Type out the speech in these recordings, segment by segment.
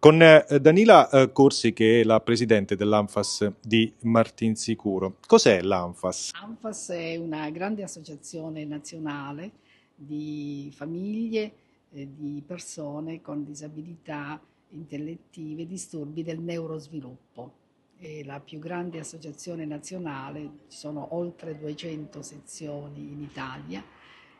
Con eh, Danila eh, Corsi, che è la presidente dell'ANFAS di Martinsicuro. Cos'è l'ANFAS? ANFAS è una grande associazione nazionale di famiglie, eh, di persone con disabilità intellettive e disturbi del neurosviluppo. È la più grande associazione nazionale, ci sono oltre 200 sezioni in Italia,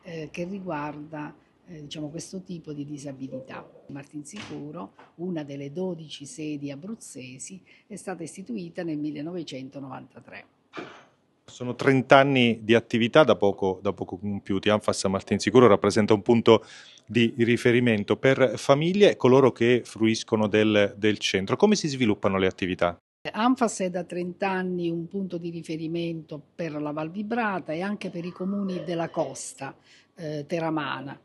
eh, che riguarda eh, diciamo, questo tipo di disabilità. Martinsicuro, una delle 12 sedi abruzzesi, è stata istituita nel 1993. Sono 30 anni di attività da poco, da poco compiuti. Anfas Martinsicuro rappresenta un punto di riferimento per famiglie e coloro che fruiscono del, del centro. Come si sviluppano le attività? Anfas è da 30 anni un punto di riferimento per la Val Vibrata e anche per i comuni della costa eh, teramana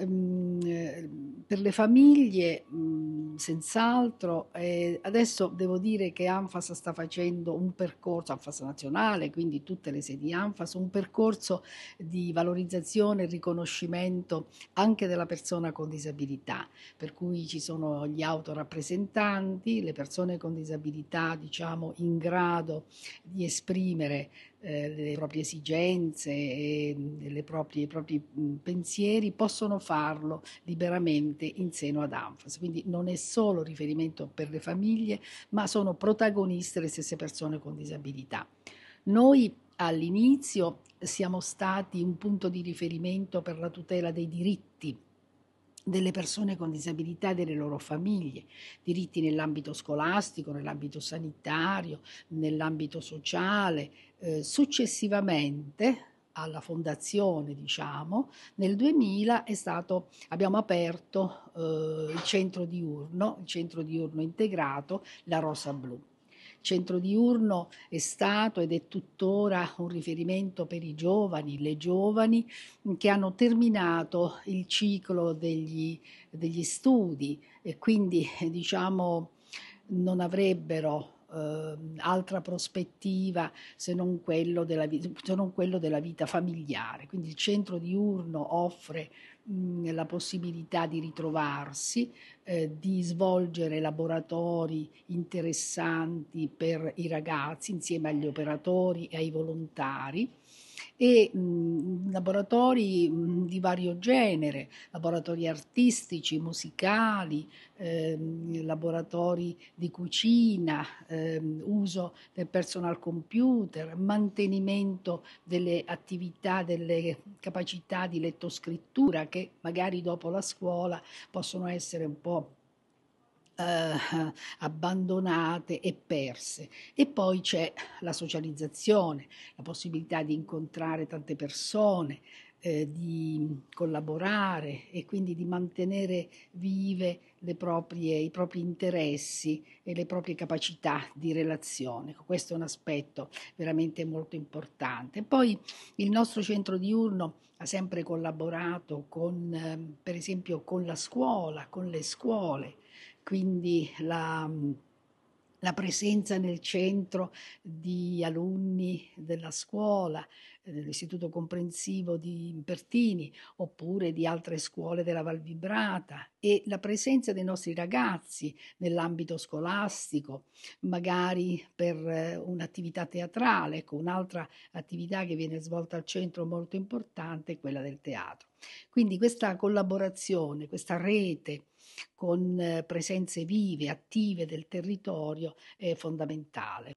Ehm, ehm, per le famiglie mhmm, senz'altro, eh, adesso devo dire che ANFAS sta facendo un percorso, ANFAS nazionale, quindi tutte le sedi ANFAS, un percorso di valorizzazione e riconoscimento anche della persona con disabilità, per cui ci sono gli autorappresentanti, le persone con disabilità diciamo in grado di esprimere eh, delle proprie esigenze e mm, i propri mm, pensieri possono farlo liberamente in seno ad Anfas. Quindi non è solo riferimento per le famiglie, ma sono protagoniste le stesse persone con disabilità. Noi all'inizio siamo stati un punto di riferimento per la tutela dei diritti delle persone con disabilità e delle loro famiglie, diritti nell'ambito scolastico, nell'ambito sanitario, nell'ambito sociale. Eh, successivamente alla fondazione, diciamo, nel 2000 è stato, abbiamo aperto eh, il centro diurno, il centro diurno integrato, la Rosa Blu centro diurno è stato ed è tuttora un riferimento per i giovani, le giovani che hanno terminato il ciclo degli, degli studi e quindi diciamo non avrebbero eh, altra prospettiva se non, quello della, se non quello della vita familiare. Quindi il centro diurno offre la possibilità di ritrovarsi, eh, di svolgere laboratori interessanti per i ragazzi insieme agli operatori e ai volontari e mh, laboratori mh, di vario genere, laboratori artistici, musicali, ehm, laboratori di cucina, ehm, uso del personal computer, mantenimento delle attività, delle capacità di lettoscrittura che magari dopo la scuola possono essere un po' Uh, abbandonate e perse. E poi c'è la socializzazione, la possibilità di incontrare tante persone, eh, di collaborare e quindi di mantenere vive proprie, i propri interessi e le proprie capacità di relazione. Questo è un aspetto veramente molto importante. Poi il nostro centro diurno ha sempre collaborato con, eh, per esempio, con la scuola, con le scuole, quindi la la presenza nel centro di alunni della scuola, eh, dell'Istituto Comprensivo di Impertini oppure di altre scuole della Val Vibrata e la presenza dei nostri ragazzi nell'ambito scolastico, magari per eh, un'attività teatrale, ecco un'altra attività che viene svolta al centro molto importante è quella del teatro. Quindi questa collaborazione, questa rete con eh, presenze vive, attive del territorio è fondamentale.